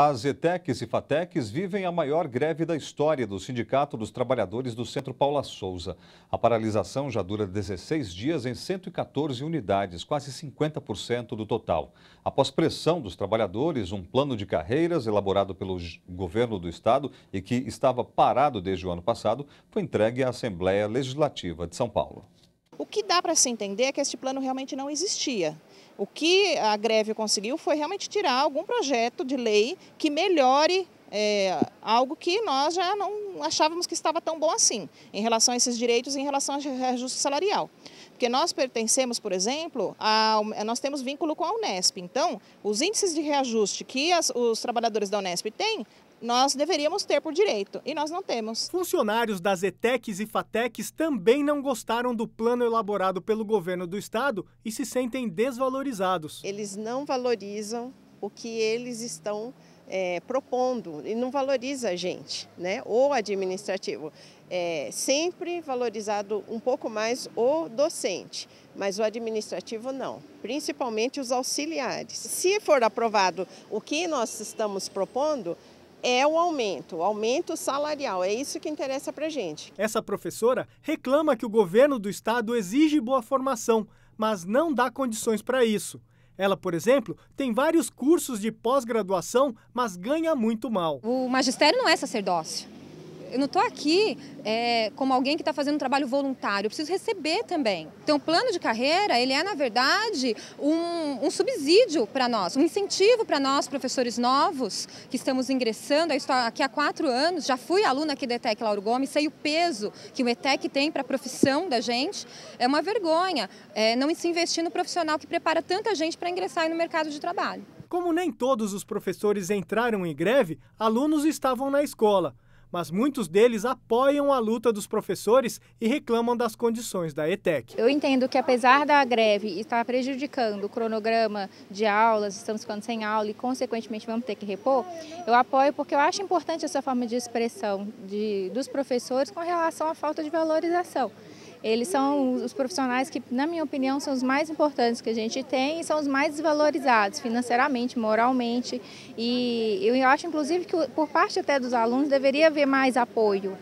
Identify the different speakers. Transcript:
Speaker 1: As ETECs e FATECs vivem a maior greve da história do Sindicato dos Trabalhadores do Centro Paula Souza. A paralisação já dura 16 dias em 114 unidades, quase 50% do total. Após pressão dos trabalhadores, um plano de carreiras elaborado pelo governo do estado e que estava parado desde o ano passado foi entregue à Assembleia Legislativa de São Paulo.
Speaker 2: O que dá para se entender é que este plano realmente não existia. O que a greve conseguiu foi realmente tirar algum projeto de lei que melhore é, algo que nós já não achávamos que estava tão bom assim, em relação a esses direitos, em relação ao reajuste salarial. Porque nós pertencemos, por exemplo, a, nós temos vínculo com a Unesp. Então, os índices de reajuste que as, os trabalhadores da Unesp têm, nós deveríamos ter por direito e nós não temos. Funcionários
Speaker 3: das ETECs e FATECs também não gostaram do plano elaborado pelo governo do estado e se sentem desvalorizados.
Speaker 4: Eles não valorizam o que eles estão é, propondo e não valoriza a gente, né? O administrativo é sempre valorizado um pouco mais o docente, mas o administrativo não, principalmente os auxiliares. Se for aprovado o que nós estamos propondo, é o aumento, o aumento salarial. É isso que interessa para gente.
Speaker 3: Essa professora reclama que o governo do estado exige boa formação, mas não dá condições para isso. Ela, por exemplo, tem vários cursos de pós-graduação, mas ganha muito mal. O
Speaker 5: magistério não é sacerdócio. Eu não estou aqui é, como alguém que está fazendo um trabalho voluntário, eu preciso receber também. Então, o plano de carreira, ele é, na verdade, um, um subsídio para nós, um incentivo para nós, professores novos, que estamos ingressando. Eu estou aqui há quatro anos, já fui aluna aqui da ETEC Lauro Gomes, sei o peso que o ETEC tem para a profissão da gente. É uma vergonha é, não se investir no profissional que prepara tanta gente para ingressar no mercado de trabalho.
Speaker 3: Como nem todos os professores entraram em greve, alunos estavam na escola mas muitos deles apoiam a luta dos professores e reclamam das condições da ETEC.
Speaker 6: Eu entendo que apesar da greve estar prejudicando o cronograma de aulas, estamos ficando sem aula e consequentemente vamos ter que repor, eu apoio porque eu acho importante essa forma de expressão de, dos professores com relação à falta de valorização. Eles são os profissionais que, na minha opinião, são os mais importantes que a gente tem e são os mais desvalorizados financeiramente, moralmente. E eu acho, inclusive, que por parte até dos alunos deveria haver mais apoio.